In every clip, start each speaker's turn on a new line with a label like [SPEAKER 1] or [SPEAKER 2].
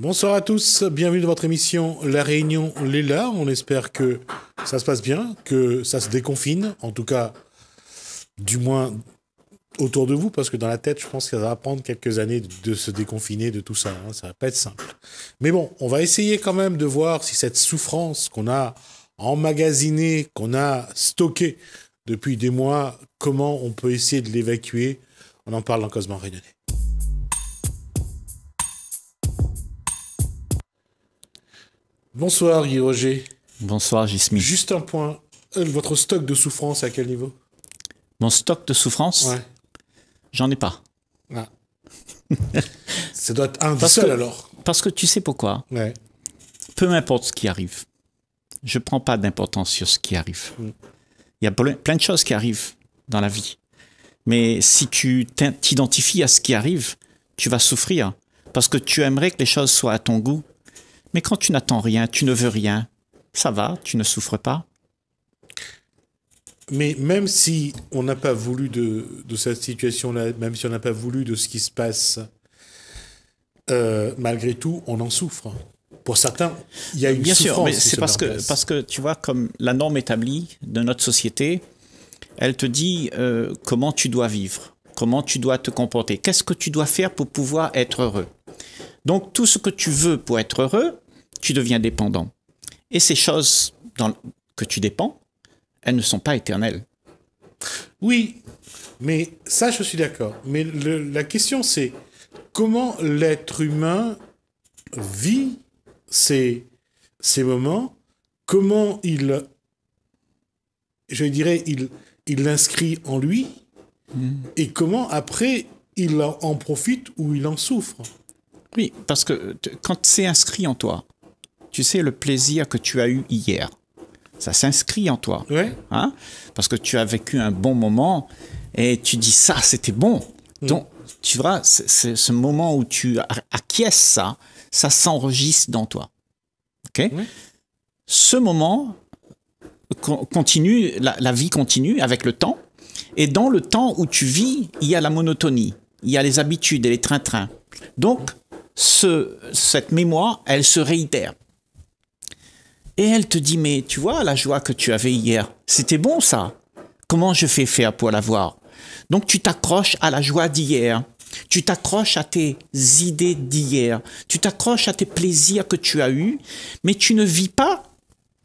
[SPEAKER 1] Bonsoir à tous, bienvenue dans votre émission La Réunion les là. On espère que ça se passe bien, que ça se déconfine, en tout cas, du moins autour de vous, parce que dans la tête, je pense que ça va prendre quelques années de se déconfiner de tout ça. ça hein. Ça va pas être simple. Mais bon, on va essayer quand même de voir si cette souffrance qu'on a emmagasinée, qu'on a stockée depuis des mois, comment on peut essayer de l'évacuer. On en parle en Cosmo Réunionnais. Bonsoir Guy Roger.
[SPEAKER 2] Bonsoir Gismi. Juste
[SPEAKER 1] un point. Euh, votre stock de souffrance, à quel niveau
[SPEAKER 2] Mon stock de souffrance Ouais. J'en ai pas.
[SPEAKER 1] Ah. Ça doit être un parce seul alors.
[SPEAKER 2] Parce que tu sais pourquoi. Ouais. Peu importe ce qui arrive. Je ne prends pas d'importance sur ce qui arrive. Mm. Il y a plein de choses qui arrivent dans la vie. Mais si tu t'identifies à ce qui arrive, tu vas souffrir. Parce que tu aimerais que les choses soient à ton goût mais quand tu n'attends rien, tu ne veux rien, ça va, tu ne souffres pas.
[SPEAKER 1] Mais même si on n'a pas voulu de, cette situation-là, même si on n'a pas voulu de ce qui se passe, euh, malgré tout, on en souffre. Pour certains, il y a une Bien souffrance. Bien sûr, c'est parce que, parce
[SPEAKER 2] que, tu vois, comme la norme établie de notre société, elle te dit euh, comment tu dois vivre, comment tu dois te comporter, qu'est-ce que tu dois faire pour pouvoir être heureux. Donc tout ce que tu veux pour être heureux, tu deviens dépendant. Et ces choses que tu dépends, elles ne sont pas éternelles.
[SPEAKER 1] Oui, mais ça, je suis d'accord. Mais la question, c'est comment l'être humain vit ces, moments, comment il, je dirais, il l'inscrit en lui, hmm. et comment après il en profite ou il en souffre.
[SPEAKER 2] Oui, parce que quand c'est inscrit en toi, tu sais le plaisir que tu as eu hier. Ça s'inscrit en toi. Hein? Parce que tu as vécu un bon moment et tu dis ça, c'était bon. Mm. Donc, tu vois, ce moment où tu acquiesces ça, ça s'enregistre dans toi. OK Ce moment continue, la, vie continue avec le temps. Et dans le temps où tu vis, il y a la monotonie, il y a les habitudes et les trains-trains. Donc, ce, cette mémoire, elle se réitère. Et elle te dit, mais tu vois la joie que tu avais hier, c'était bon ça. Comment je fais faire pour l'avoir Donc tu t'accroches à la joie d'hier. Tu t'accroches à tes idées d'hier. Tu t'accroches à tes plaisirs que tu as eus, mais tu ne
[SPEAKER 1] vis pas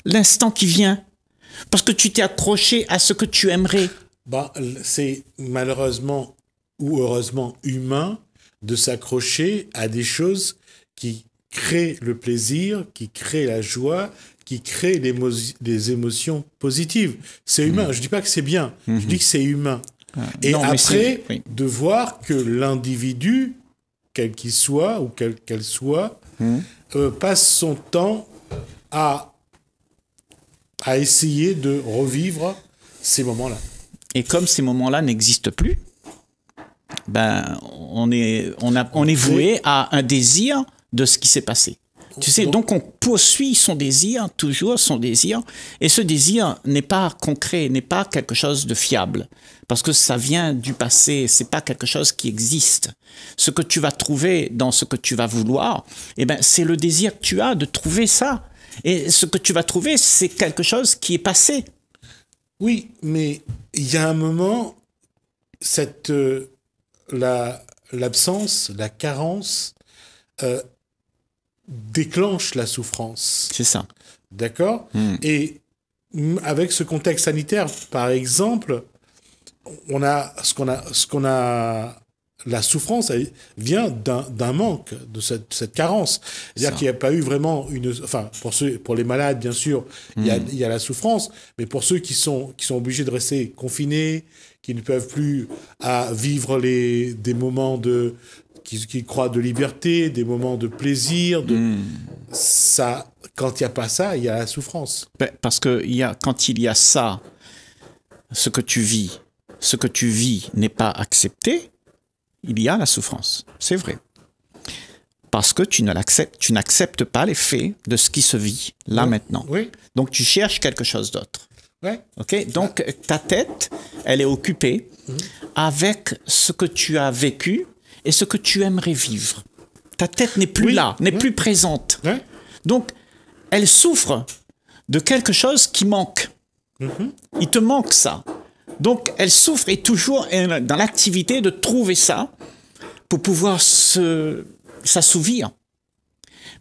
[SPEAKER 1] l'instant qui vient. Parce que tu t'es accroché à ce que tu aimerais. Bah, c'est malheureusement ou heureusement humain de s'accrocher à des choses qui créent le plaisir, qui créent la joie, qui crée des, émotions positives. C'est humain. Mmh. Je ne dis pas que c'est bien. Mmh. Je dis que c'est humain. Ah. Et après, de voir que l'individu, quel qu'il soit ou quelle qu'elle soit, mmh. euh, passe son temps à, à essayer de revivre ces moments-là.
[SPEAKER 2] Et comme ces moments-là n'existent plus, ben, on est, on, on est voué à un désir de ce qui s'est passé. Tu sais, donc on poursuit son désir, toujours son désir, et ce désir n'est pas concret, n'est pas quelque chose de fiable, parce que ça vient du passé, c'est pas quelque chose qui existe. Ce que tu vas trouver dans ce que tu vas vouloir, eh ben, c'est le désir que tu as de trouver ça.
[SPEAKER 1] Et ce que tu vas trouver, c'est quelque chose qui est passé. Oui, mais il y a un moment, cette, euh, l'absence, la, la carence, euh, déclenche la souffrance. C'est ça. D'accord hmm. Et avec ce contexte sanitaire, par exemple, on a ce qu'on a, ce qu'on a, la souffrance vient d'un manque, de cette, carence. C'est-à-dire qu'il n'y a pas eu vraiment une, enfin, pour ceux, pour les malades, bien sûr, hmm. il y, a, la souffrance, mais pour ceux qui sont, qui sont obligés de rester confinés, qui ne peuvent plus à vivre les, des moments de, qui, croient de liberté, des moments de plaisir. De... Hmm. Ça, quand il n'y a pas ça, il y a la souffrance.
[SPEAKER 2] Ben, parce que y a, quand il y a ça, ce que tu vis, ce que tu vis n'est pas accepté, il y a la souffrance. C'est vrai. Parce que tu ne l'acceptes, tu n'acceptes pas les faits de ce qui se vit là maintenant. Donc tu cherches quelque chose d'autre. Ok. Donc ta tête, elle est occupée mhm. avec ce que tu as vécu et ce que tu aimerais vivre. Ta tête n'est plus là, n'est plus présente. Donc, elle souffre de quelque chose qui manque. Mhm. Il te manque ça. Donc, elle souffre et toujours dans l'activité de trouver ça pour pouvoir s'assouvir.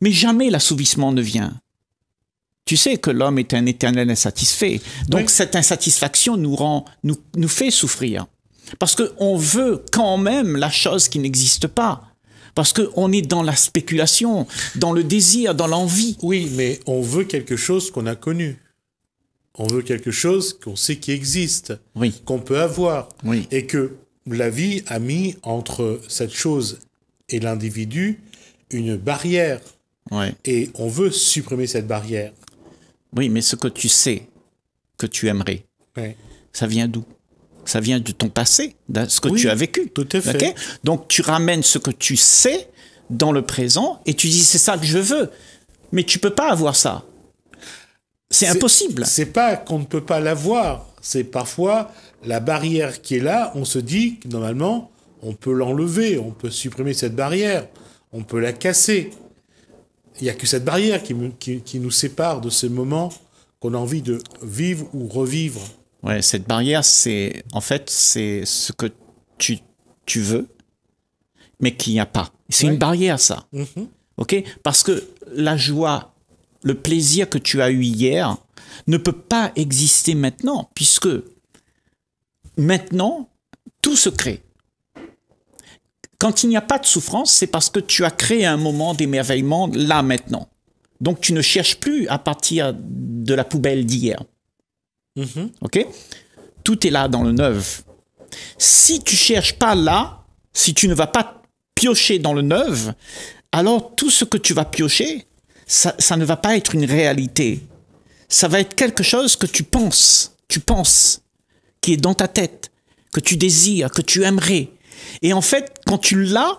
[SPEAKER 2] Mais jamais l'assouvissement ne vient. Tu sais que l'homme est un éternel insatisfait. Donc, cette insatisfaction nous, rend, nous fait souffrir. Parce qu'on veut quand même la chose qui n'existe pas.
[SPEAKER 1] Parce qu'on est dans la spéculation, dans le désir, dans l'envie. Oui, mais on veut quelque chose qu'on a connu. On veut quelque chose qu'on sait qui existe, qu'on peut avoir. Et que la vie a mis entre cette chose et l'individu une barrière. Et on veut supprimer cette barrière. Oui, mais ce que tu sais, que tu aimerais, ça vient d'où
[SPEAKER 2] ça vient de ton passé, de ce que tu as vécu. Tout à fait. Donc tu ramènes ce que tu sais dans le présent et tu dis c'est ça que je veux. Mais tu peux pas avoir ça.
[SPEAKER 1] C'est impossible. C'est pas qu'on ne peut pas l'avoir, c'est parfois la barrière qui est là, on se dit que normalement on peut l'enlever, on peut supprimer cette barrière, on peut la casser. Il n'y a que cette barrière qui, nous sépare de ce moment qu'on a envie de vivre ou revivre.
[SPEAKER 2] Ouais, cette barrière, c'est en fait c'est ce que tu, veux, mais qu'il n'y a pas. C'est une barrière, ça. Mhm. Ok, parce que la joie, le plaisir que tu as eu hier ne peut pas exister maintenant, puisque maintenant tout se crée. Quand il n'y a pas de souffrance, c'est parce que tu as créé un moment d'émerveillement là maintenant. Donc tu ne cherches plus à partir de la poubelle d'hier. Mhm. OK Tout est là dans le neuf. Si tu cherches pas là, si tu ne vas pas piocher dans le neuf, alors tout ce que tu vas piocher, ça, ne va pas être une réalité. Ça va être quelque chose que tu penses, tu penses, qui est dans ta tête, que tu désires, que tu aimerais. Et en fait, quand tu l'as,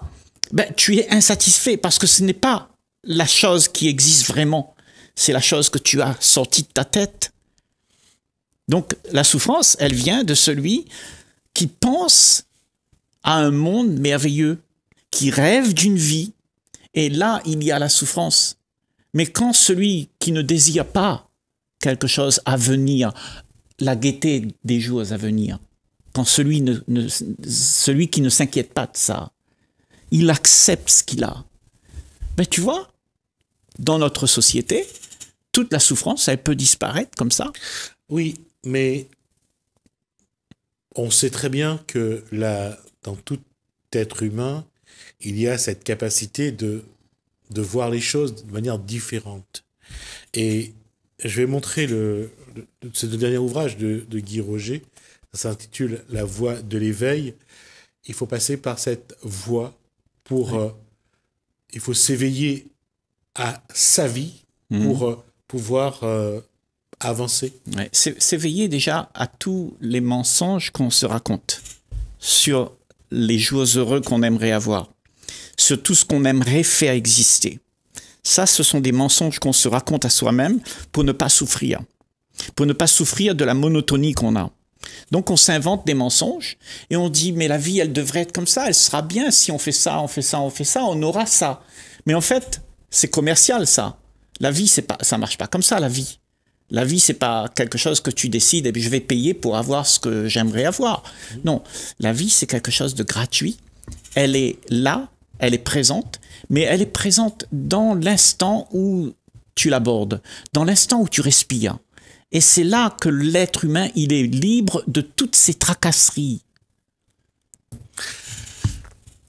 [SPEAKER 2] ben, tu es insatisfait parce que ce n'est pas la chose qui existe vraiment. C'est la chose que tu as sortie de ta tête donc la souffrance, elle vient de celui qui pense à un monde merveilleux, qui rêve d'une vie, et là, il y a la souffrance. Mais quand celui qui ne désire pas quelque chose à venir, la gaieté des jours à venir, quand celui, qui ne s'inquiète pas de ça, il accepte ce qu'il a. Mais tu vois, dans notre société,
[SPEAKER 1] toute la souffrance, elle peut disparaître comme ça. Oui, mais on sait très bien que dans tout être humain, il y a cette capacité de, de voir les choses de manière différente. Et je vais montrer le, ce dernier ouvrage de, de Guy Roger, ça s'intitule La voie de l'éveil. Il faut passer par cette voie pour... Euh, il faut s'éveiller à sa vie mhm. pour euh, pouvoir euh, avancer. C'est S'éveiller déjà à tous les mensonges
[SPEAKER 2] qu'on se raconte sur les jours heureux qu'on aimerait avoir, sur tout ce qu'on aimerait faire exister. Ça, ce sont des mensonges qu'on se raconte à soi-même pour ne pas souffrir, pour ne pas souffrir de la monotonie qu'on a. Donc on s'invente des mensonges et on dit mais la vie elle devrait être comme ça, elle sera bien si on fait ça, on fait ça, on fait ça, on aura ça. Mais en fait, c'est commercial ça. La vie c'est pas ça marche pas comme ça la vie. La vie, c'est pas quelque chose que tu décides et je vais payer pour avoir ce que j'aimerais avoir. Non, la vie, c'est quelque chose de gratuit. Elle est là, elle est présente, mais elle est présente dans l'instant où tu l'abordes, dans l'instant où tu respires. Et c'est là que l'être humain, il est libre de toutes ces tracasseries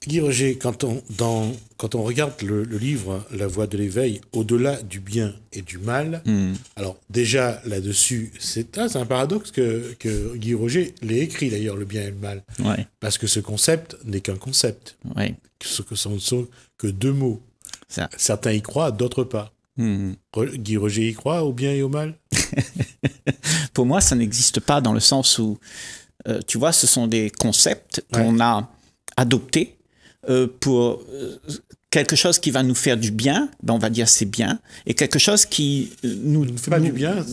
[SPEAKER 1] Guy Roger, quand on, dans, quand on regarde le, livre La voie de l'éveil, au-delà du bien et du mal, hmm. alors déjà là-dessus, c'est un paradoxe que, Guy Roger l'ait écrit d'ailleurs, le bien et le mal. Parce que ce concept n'est qu'un concept. Ce que ne sont que deux mots. Certains y croient, d'autres pas. Hmm. Guy Roger y croit au bien et au mal Pour moi, ça n'existe pas dans le sens où,
[SPEAKER 2] euh, tu vois, ce sont des concepts qu'on a adoptés euh, pour euh, quelque chose qui va nous faire du bien, ben on va dire c'est bien, et quelque chose qui euh, nous, fait du bien,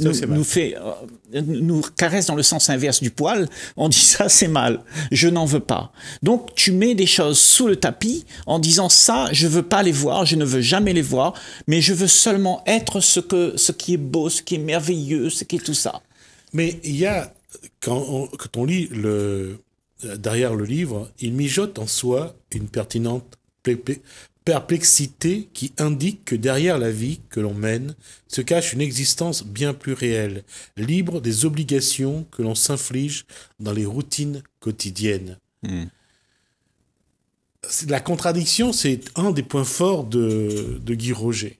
[SPEAKER 2] nous, caresse dans le sens inverse du poil, on dit ça c'est mal, je n'en veux pas. Donc tu mets des choses sous le tapis en disant ça je veux pas les voir, je ne veux jamais les voir, mais je veux seulement être ce que ce qui est
[SPEAKER 1] beau, ce qui est merveilleux, ce qui est tout ça. Mais il y a quand on lit le derrière le livre, il mijote en soi une pertinente perplexité qui indique que derrière la vie que l'on mène se cache une existence bien plus réelle, libre des obligations que l'on s'inflige dans les routines quotidiennes. Hmm. La contradiction, c'est un des points forts de, Guy Roger.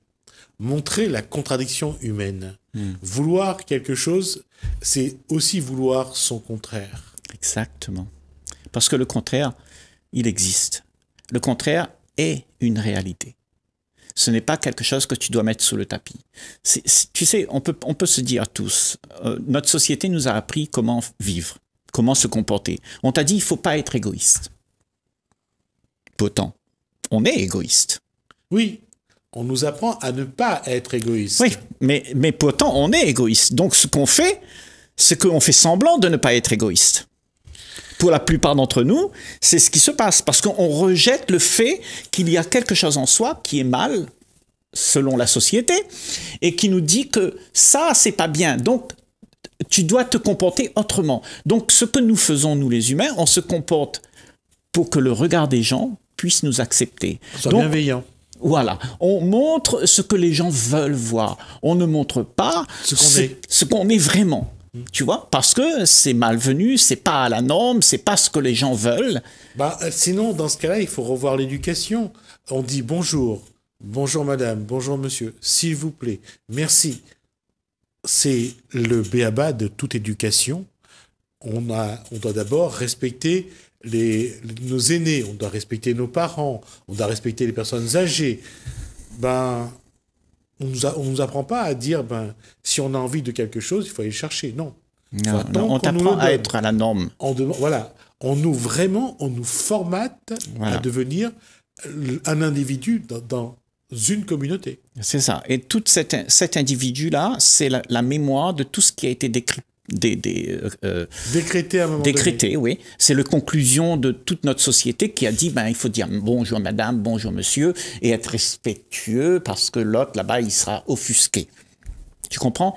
[SPEAKER 1] Montrer la contradiction humaine. Hmm. Vouloir quelque chose, c'est aussi vouloir son contraire.
[SPEAKER 2] Exactement. Parce que le contraire, il existe. Le contraire est une réalité. Ce n'est pas quelque chose que tu dois mettre sous le tapis. tu sais, on peut, on peut se dire tous, euh, notre société nous a appris comment vivre, comment se comporter. On t'a dit, il ne faut pas être égoïste. Pourtant, on est égoïste. Oui, on nous apprend à ne pas être égoïste. Oui, mais, mais pourtant, on est égoïste. Donc, ce qu'on fait, c'est qu'on fait semblant de ne pas être égoïste pour la plupart d'entre nous, c'est ce qui se passe, parce qu'on rejette le fait qu'il y a quelque chose en soi qui est mal, selon la société, et qui nous dit que ça, c'est pas bien. Donc, tu dois te comporter autrement. Donc, ce que nous faisons, nous les humains, on se comporte pour que le regard des gens puisse nous accepter. Soit bienveillant. Voilà, on montre ce que les gens veulent voir. On ne montre pas Ce qu'on est vraiment. Tu vois Parce que c'est malvenu, c'est pas à la
[SPEAKER 1] norme, c'est pas ce que les gens veulent. Bah, euh, sinon, dans ce cas-là, il faut revoir l'éducation. On dit bonjour, bonjour madame, bonjour monsieur, s'il vous plaît, merci. C'est le béaba de toute éducation. On, a, on doit d'abord respecter les, nos aînés, on doit respecter nos parents, on doit respecter les personnes âgées. Ben, on nous, nous apprend pas à dire, ben, si on a envie de quelque chose, il faut aller chercher. Non.
[SPEAKER 2] on t'apprend à être à la norme.
[SPEAKER 1] On voilà. On nous vraiment, on nous formate à devenir un individu dans, une communauté.
[SPEAKER 2] C'est ça. Et tout cet, cet individu-là, c'est la, mémoire de tout ce qui a été décrit décrété euh, euh, oui. C'est la conclusion de toute notre société qui a dit ben il faut dire bonjour madame, bonjour monsieur et être respectueux parce que l'autre là-bas il sera offusqué. Tu comprends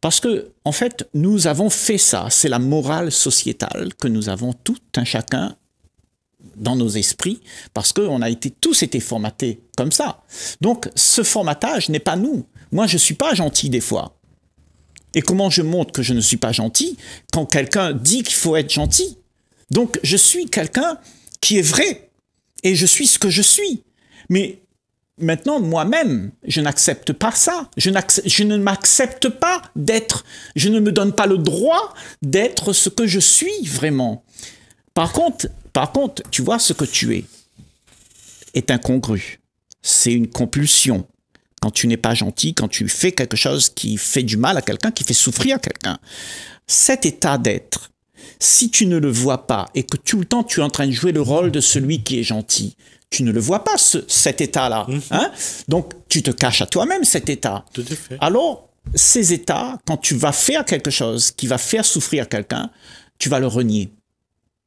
[SPEAKER 2] Parce que en fait nous avons fait ça. C'est la morale sociétale que nous avons tout un chacun dans nos esprits parce qu'on a été tous été formatés comme ça. Donc ce formatage n'est pas nous. Moi je ne suis pas gentil des fois. Et comment je montre que je ne suis pas gentil quand quelqu'un dit qu'il faut être gentil Donc je suis quelqu'un qui est vrai et je suis ce que je suis. Mais maintenant, moi-même, je n'accepte pas ça. Je, je ne m'accepte pas d'être. Je ne me donne pas le droit d'être ce que je suis vraiment. Par contre, par contre, tu vois, ce que tu es est incongru. C'est une compulsion quand tu n'es pas gentil, quand tu fais quelque chose qui fait du mal à quelqu'un, qui fait souffrir à quelqu'un. Cet état d'être, si tu ne le vois pas et que tout le temps tu es en train de jouer le rôle de celui qui est gentil, tu ne le vois pas, cet état-là. Mhm. Hein. Donc, tu te caches à toi-même cet état. Alors, ces états, quand tu vas faire quelque chose qui va faire souffrir quelqu'un, tu vas le renier.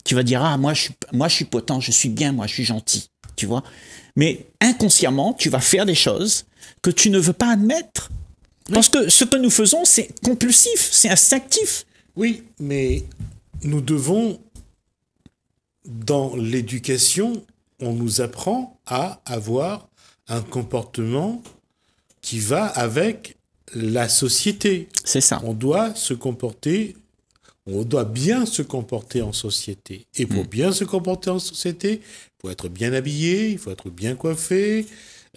[SPEAKER 2] Tu vas dire, ah, moi je, suis, moi, je suis potent, je suis bien, moi, je suis gentil. Tu vois Mais inconsciemment, tu vas faire des choses que tu ne veux pas admettre. Parce que ce
[SPEAKER 1] que nous faisons, c'est compulsif, c'est instinctif. Oui, mais nous devons, dans l'éducation, on nous apprend à avoir un comportement qui va avec la société. C'est ça. On doit se comporter, on doit bien se comporter en société. Et pour mm. bien se comporter en société, il faut être bien habillé, il faut être bien coiffé,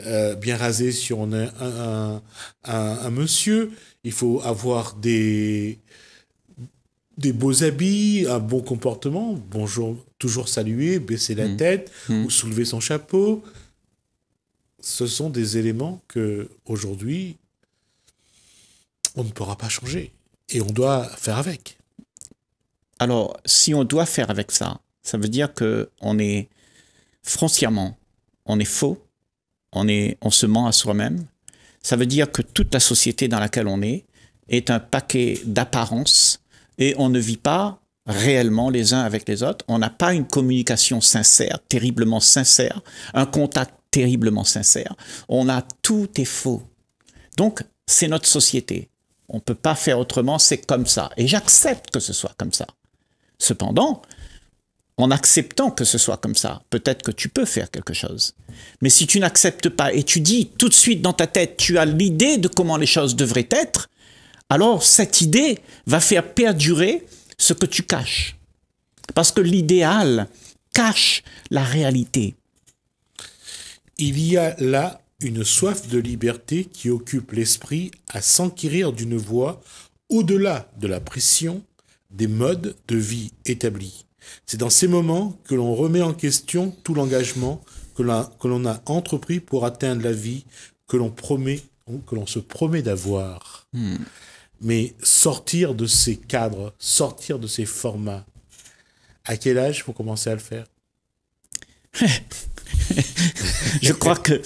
[SPEAKER 1] euh, bien rasé si on est un, monsieur. Il faut avoir des, des beaux habits, un bon comportement. Bonjour, toujours saluer, baisser la mmh. tête mmh. ou soulever son chapeau. Ce sont des éléments que aujourd'hui on ne pourra pas changer et on doit faire avec. Alors, si on
[SPEAKER 2] doit faire avec ça, ça veut dire que on est foncièrement, on est faux on, se ment à soi-même. Ça veut dire que toute la société dans laquelle on est est un paquet d'apparences et on ne vit pas réellement les uns avec les autres. On n'a pas une communication sincère, terriblement sincère, un contact terriblement sincère. On a tout est faux. Donc, c'est notre société. On ne peut pas faire autrement, c'est comme ça. Et j'accepte que ce soit comme ça. Cependant, en acceptant que ce soit comme ça, peut-être que tu peux faire quelque chose. Mais si tu n'acceptes pas et tu dis tout de suite dans ta tête, tu as l'idée de comment les choses devraient être, alors cette idée va faire perdurer ce que tu caches.
[SPEAKER 1] Parce que l'idéal cache la réalité. Il y a là une soif de liberté qui occupe l'esprit à s'enquérir d'une voie au-delà de la pression des modes de vie établis c'est dans ces moments que l'on remet en question tout l'engagement que l'on a, entrepris pour atteindre la vie que l'on promet, que l'on se promet d'avoir. Hmm. Mais sortir de ces cadres, sortir de ces formats, à quel âge faut commencer à le faire
[SPEAKER 2] je crois qu'il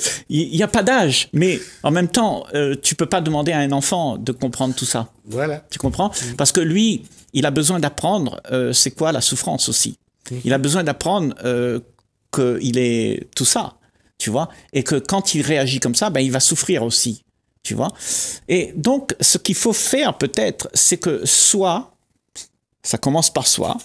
[SPEAKER 2] n'y a pas d'âge, mais en même temps, euh, tu peux pas demander à un enfant de comprendre tout ça. Voilà. Tu comprends mm. Parce que lui, il a besoin d'apprendre euh, c'est quoi la souffrance aussi. Mm. Il a besoin d'apprendre euh, qu'il est tout ça, tu vois, et que quand il réagit comme ça, ben, il va souffrir aussi, tu vois. Et donc, ce qu'il faut faire peut-être, c'est que soit, ça commence par soi,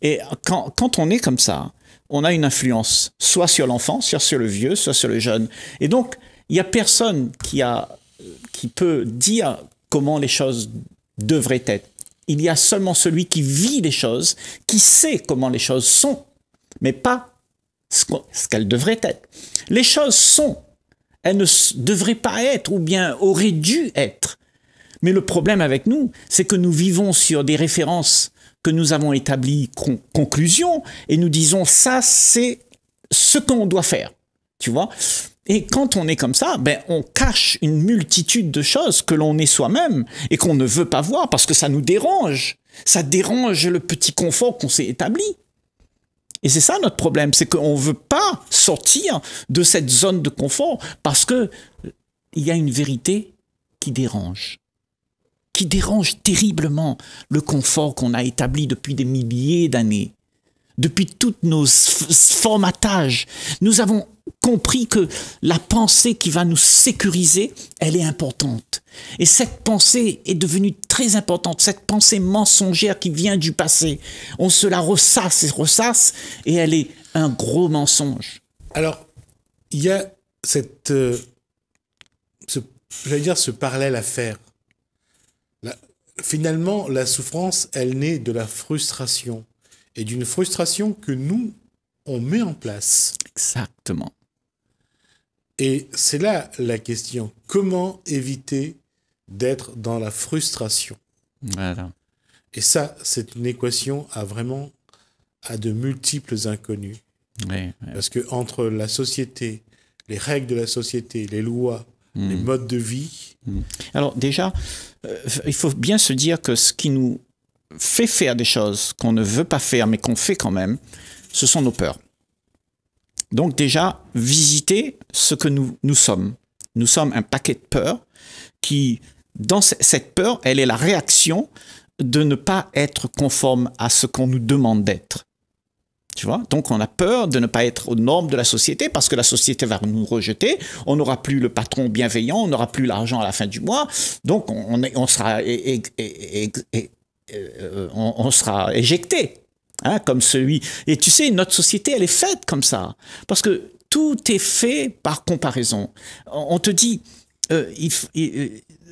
[SPEAKER 2] et quand on est comme ça, on a une influence, soit sur l'enfant, soit sur le vieux, soit sur le jeune. Et donc, il n'y a personne qui, a, euh, qui peut dire comment les choses devraient être. Il y a seulement celui qui vit les choses, qui sait comment les choses sont, mais pas ce qu'elles devraient être. Les choses sont, elles ne devraient pas être, ou bien auraient dû être. Mais le problème avec nous, c'est que nous vivons sur des références que nous avons établi conclusion et nous disons ça, c'est ce qu'on doit faire. Tu vois Et quand on est comme ça, ben, on cache une multitude de choses que l'on est soi-même et qu'on ne veut pas voir parce que ça nous dérange. Ça dérange le petit confort qu'on s'est établi. Et c'est ça notre problème, c'est qu'on ne veut pas sortir de cette zone de confort parce que il y a une vérité qui dérange qui dérange terriblement le confort qu'on a établi depuis des milliers d'années, depuis tous nos formatages. Nous avons compris que la pensée qui va nous sécuriser, elle est importante. Et cette pensée est devenue très importante, cette pensée mensongère qui vient du passé. On se la
[SPEAKER 1] ressasse et ressasse, et elle est un gros mensonge. Alors, il y a cette, euh, ce, dire ce parallèle à faire finalement, la souffrance, elle naît de la frustration et d'une frustration que nous, on met en place. Exactement. Et c'est là la question. Comment éviter d'être dans la frustration Voilà. Et ça, c'est une équation à vraiment à de multiples inconnus. Parce que entre la société, les règles de la société, les lois, les hmm. modes de vie.
[SPEAKER 2] Hmm. Alors déjà, euh, il faut bien se dire que ce qui nous fait faire des choses qu'on ne veut pas faire mais qu'on fait quand même, ce sont nos peurs. Donc déjà, visiter ce que nous, nous sommes. Nous sommes un paquet de peurs qui, dans cette peur, elle est la réaction de ne pas être conforme à ce qu'on nous demande d'être vois Donc on a peur de ne pas être aux normes de la société parce que la société va nous rejeter, on n'aura plus le patron bienveillant, on n'aura plus l'argent à la fin du mois, donc on, on sera, on, sera éjecté. Hein, comme celui. Et tu sais, notre société, elle est faite comme ça. Parce que tout est fait par comparaison. On te dit, euh, euh,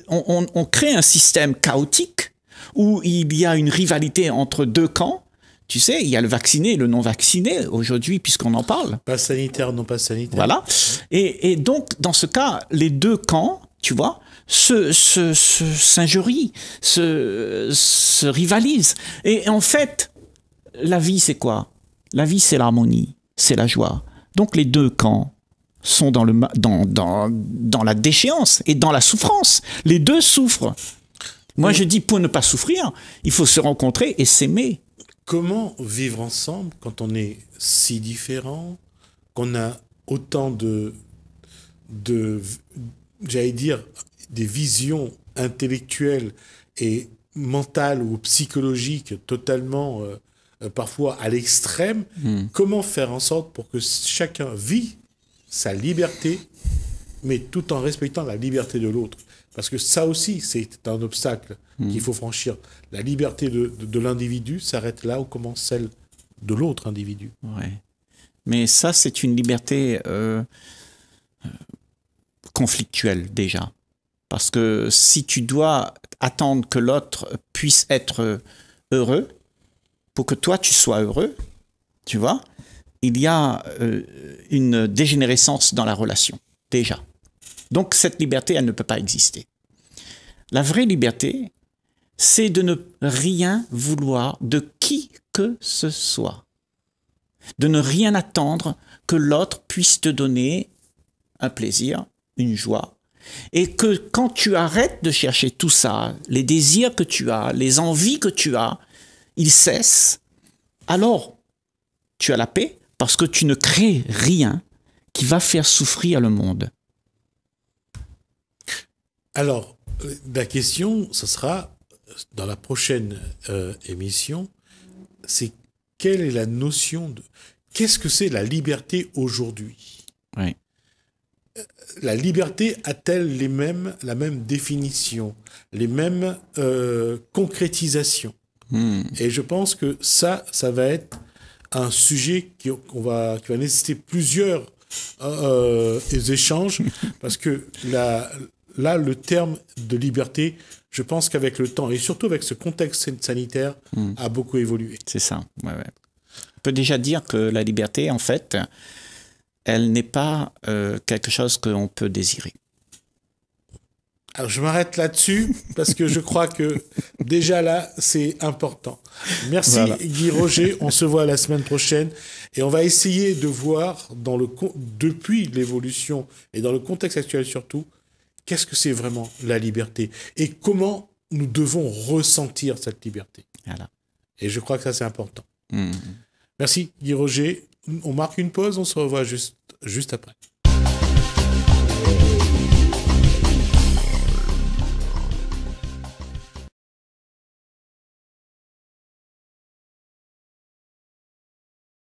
[SPEAKER 2] on crée un système chaotique où il y a une rivalité entre deux camps tu sais, il y a le vacciné et le non vacciné aujourd'hui, puisqu'on en parle.
[SPEAKER 1] Pas sanitaire, non pas sanitaire. Voilà.
[SPEAKER 2] Et, donc, dans ce cas, les deux camps, tu vois, se, se, se s'injurient, se, se rivalisent. Et en fait, la vie, c'est quoi La vie, c'est l'harmonie, c'est la joie. Donc, les deux camps sont dans, le, dans la déchéance et dans la souffrance. Les deux souffrent. Moi, je dis,
[SPEAKER 1] pour ne pas souffrir, il faut se rencontrer et s'aimer. Comment vivre ensemble quand on est si différent, qu'on a autant de, de j'allais dire, des visions intellectuelles et mentales ou psychologiques totalement, euh, euh, parfois à l'extrême, hmm. comment faire en sorte pour que chacun vit sa liberté, mais tout en respectant la liberté de l'autre parce que ça aussi, c'est un obstacle hmm. qu'il faut franchir. La liberté de, l'individu s'arrête là où commence celle de l'autre individu.
[SPEAKER 2] Mais ça, c'est une liberté euh, conflictuelle déjà. Parce que si tu dois attendre que l'autre puisse être heureux, pour que toi tu sois heureux, tu vois, il y a euh, une dégénérescence dans la relation, déjà. Donc cette liberté, elle ne peut pas exister. La vraie liberté, c'est de ne rien vouloir de qui que ce soit, de ne rien attendre que l'autre puisse te donner un plaisir, une joie, et que quand tu arrêtes de chercher tout ça, les désirs que tu as, les envies que tu as, ils cessent, alors tu as la paix parce que tu ne crées rien qui va faire souffrir le monde.
[SPEAKER 1] Alors, la question, ce sera dans la prochaine euh, émission, c'est quelle est la notion de... Qu'est-ce que c'est la liberté aujourd'hui euh, La liberté a-t-elle les mêmes, la même définition, les mêmes euh, concrétisations hmm. Et je pense que ça, ça va être un sujet qui, va, nécessiter plusieurs échanges, parce que la, là, le terme de liberté, je pense qu'avec le temps, et surtout avec ce contexte sanitaire, hmm. a beaucoup évolué. C'est ça,
[SPEAKER 2] On peut déjà dire que la liberté, en fait, elle n'est pas euh, quelque chose qu'on peut désirer.
[SPEAKER 1] Alors je m'arrête là-dessus parce que je crois que déjà là, c'est important. Merci Guy Roger, on se voit la semaine prochaine et on va essayer de voir dans le depuis l'évolution et dans le contexte actuel surtout qu'est-ce que c'est vraiment la liberté et comment nous devons ressentir cette liberté. Et je crois que ça, c'est important. Mmh. Merci, Guy Roger. On marque une pause, on se revoit juste, juste après.